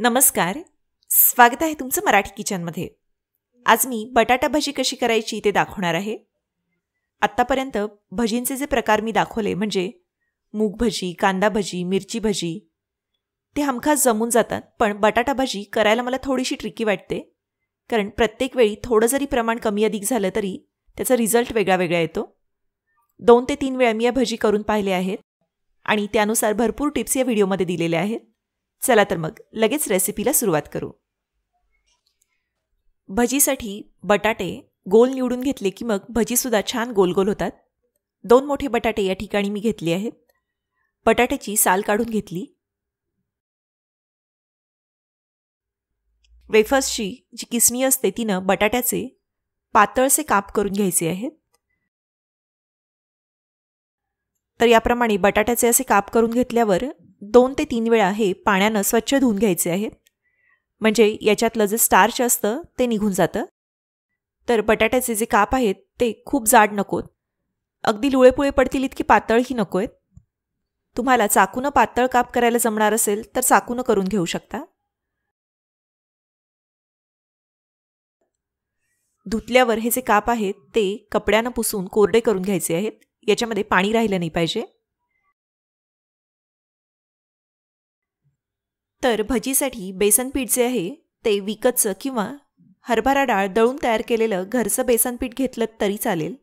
नमस्कार स्वागत आहे तुमचं मराठी किचनमध्ये आज मी बटाटा भजी कशी करायची ते दाखवणार आहे आत्तापर्यंत भजींचे जे प्रकार मी दाखवले म्हणजे मूग भजी कांदा भजी मिरची भजी ते हमखास जमून जातात पण बटाटा भजी करायला मला थोडीशी ट्रिकी वाटते कारण प्रत्येक वेळी थोडं जरी प्रमाण कमी अधिक झालं तरी त्याचा रिझल्ट वेगळा वेगळा येतो दोन ते तीन वेळा मी या भजी करून पाहिले आहेत आणि त्यानुसार भरपूर टिप्स या व्हिडिओमध्ये दिलेल्या आहेत चला तर मग लगेच रेसिपीला सुरुवात करू भजीसाठी बटाटे गोल निवडून घेतले की मग भजीसुद्धा छान गोल गोल होतात दोन मोठे बटाटे या ठिकाणी मी घेतले आहेत बटाट्याची साल काढून घेतली वेफर्सची जी किसणी असते तिनं बटाट्याचे पातळसे काप करून घ्यायचे आहेत तर याप्रमाणे बटाट्याचे असे काप करून घेतल्यावर दोन ते तीन वेळा हे पाण्यानं स्वच्छ धुवून घ्यायचे आहे म्हणजे याच्यातलं जे स्टार्च असतं ते निघून जातं तर बटाट्याचे जे काप आहेत ते खूप जाड नकोत अगदी लुळेपुळे पडतील इतकी पातळही नको आहेत तुम्हाला चाकूनं पातळ काप करायला जमणार असेल तर चाकूनं करून घेऊ शकता धुतल्यावर हे जे काप आहेत ते कपड्यानं पुसून कोरडे करून घ्यायचे आहेत याच्यामध्ये पाणी राहिलं नाही पाहिजे तर भजीसाठी बेसन पीठ जे आहे ते विकतचं किंवा हरभरा डाळ दळून तयार केलेलं घरचं बेसन पीठ घेतलं तरी चालेल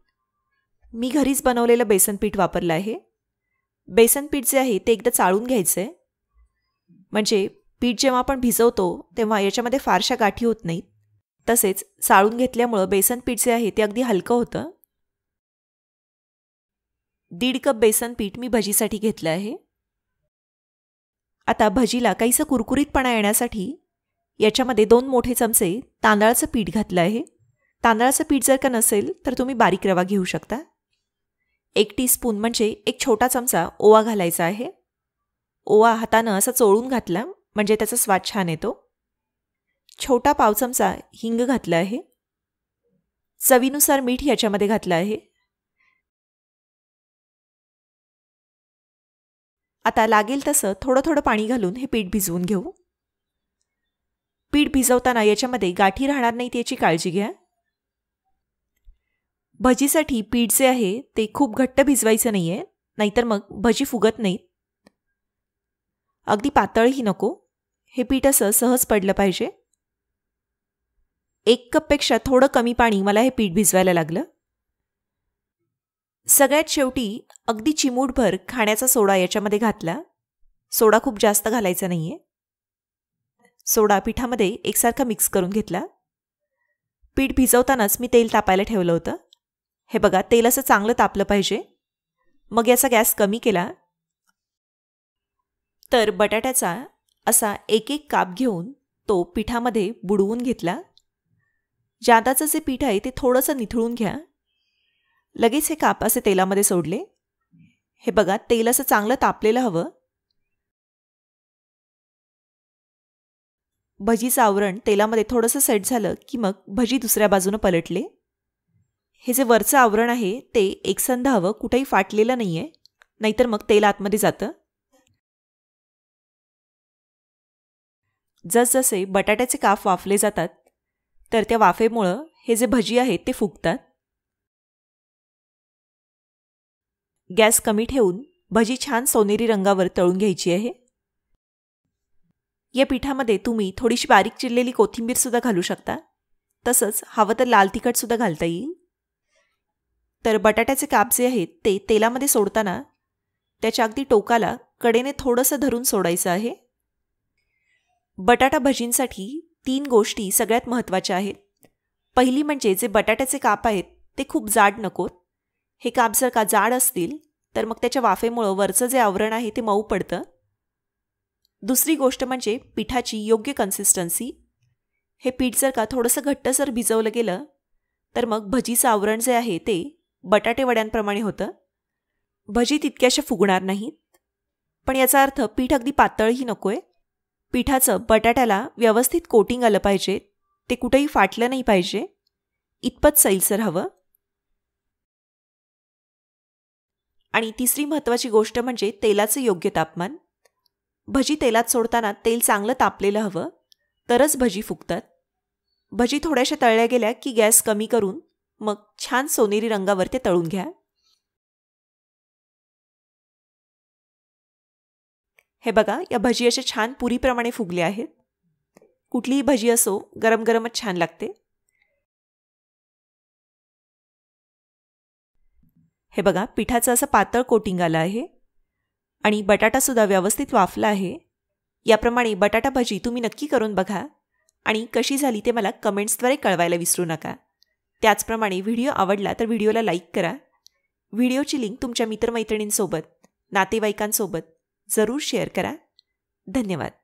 मी घरीच बनवलेलं बेसन पीठ वापरलं आहे बेसन पीठ जे आहे ते एकदा चाळून घ्यायचं आहे म्हणजे पीठ जेव्हा आपण भिजवतो तेव्हा याच्यामध्ये फारशा गाठी होत नाहीत तसेच चाळून घेतल्यामुळं बेसन पीठ जे आहे ते अगदी हलकं होतं दीड कप बेसन पीठ मी भजीसाठी घेतलं आहे आता भजीला काहीसं कुरकुरीतपणा येण्यासाठी याच्यामध्ये दोन मोठे चमचे तांदळाचं पीठ घातलं आहे तांदळाचं पीठ जर का नसेल तर तुम्ही बारीक रवा घेऊ शकता एक टी स्पून म्हणजे एक छोटा चमचा ओवा घालायचा आहे ओवा हातानं असा चोळून घातला म्हणजे त्याचा स्वाद छान येतो छोटा पाव चमचा हिंग घातला आहे चवीनुसार मीठ याच्यामध्ये घातलं आहे आता लागेल तसं थोडं थोडं पाणी घालून हे पीठ भिजवून घेऊ पीठ भिजवताना याच्यामध्ये गाठी राहणार नाहीत याची काळजी घ्या भजीसाठी पीठ जे आहे ते खूप घट्ट भिजवायचं नाही आहे नाहीतर मग भजी फुगत नाहीत अगदी पातळही नको हे पीठ असं सहज पडलं पाहिजे एक कपपेक्षा थोडं कमी पाणी मला हे पीठ भिजवायला लागलं सगळ्यात शेवटी अगदी चिमूटभर खाण्याचा सोडा याच्यामध्ये घातला सोडा खूप जास्त घालायचा नाही आहे सोडा पिठामध्ये एकसारखा मिक्स करून घेतला पीठ भिजवतानाच मी तेल तापायला ठेवलं होतं हे बघा तेल असं चांगलं तापलं पाहिजे मग याचा गॅस कमी केला तर बटाट्याचा असा एक एक काप घेऊन तो पिठामध्ये बुडवून घेतला जादाचं जे पीठ आहे ते थोडंसं निथळून घ्या लगेच हे कापाचे तेलामध्ये सोडले हे बघा तेल असं चांगलं तापलेलं हवं भजीचं आवरण तेलामध्ये थोडंसं सेट झालं की मग भजी दुसऱ्या बाजूनं पलटले हे जे वरचं आवरण आहे ते एकसंध हवं कुठेही फाटलेलं नाही आहे नाहीतर मग तेल आतमध्ये जातं जसजसे बटाट्याचे काफ वाफले जातात तर त्या वाफेमुळं हे जे भजी आहेत ते फुगतात गॅस कमी ठेवून भजी छान सोनेरी रंगावर तळून घ्यायची आहे या पिठामध्ये तुम्ही थोडीशी बारीक चिरलेली कोथिंबीरसुद्धा घालू शकता तसंच हवं तर लाल तिखटसुद्धा घालता येईल तर बटाट्याचे काप जे आहेत ते तेलामध्ये सोडताना त्याच्या अगदी टोकाला कडेने थोडंसं धरून सोडायचं आहे बटाटा भजींसाठी तीन गोष्टी सगळ्यात महत्त्वाच्या आहेत पहिली म्हणजे जे बटाट्याचे काप आहेत ते खूप जाड नकोत हे काप जर का जाड असतील तर मग त्याच्या वाफेमुळं वरचं जे आवरण आहे ते मऊ पडतं दुसरी गोष्ट म्हणजे पिठाची योग्य कन्सिस्टन्सी हे पीठ जर का थोडंसं घट्टसर भिजवलं गेलं तर मग भजीचं आवरण जे आहे ते बटाटेवड्यांप्रमाणे होतं भजी तितक्याशा फुगणार नाहीत पण याचा अर्थ पीठ अगदी पातळही नको आहे पिठाचं बटाट्याला व्यवस्थित कोटिंग आलं पाहिजे ते कुठेही फाटलं नाही पाहिजे इतपत सैलसर हवं आणि तिसरी महत्त्वाची गोष्ट म्हणजे तेलाचं योग्य तापमान भजी तेलात सोडताना तेल चांगलं तापलेलं हवं तरच भजी फुगतात भजी थोड्याशा तळल्या गेल्या की गॅस कमी करून मग छान सोनेरी रंगावर ते तळून घ्या हे बघा या भजी अशा छान पुरीप्रमाणे फुगल्या आहेत कुठलीही भजी असो गरम गरमच छान लागते हे बघा पिठाचं असं पातळ कोटिंग आलं आहे आणि बटाटासुद्धा व्यवस्थित वाफला आहे याप्रमाणे बटाटा भाजी तुम्ही नक्की करून बघा आणि कशी झाली ते मला कमेंट्सद्वारे कळवायला विसरू नका त्याचप्रमाणे व्हिडिओ आवडला तर व्हिडिओला लाईक करा व्हिडिओची लिंक तुमच्या मित्रमैत्रिणींसोबत नातेवाईकांसोबत जरूर शेअर करा धन्यवाद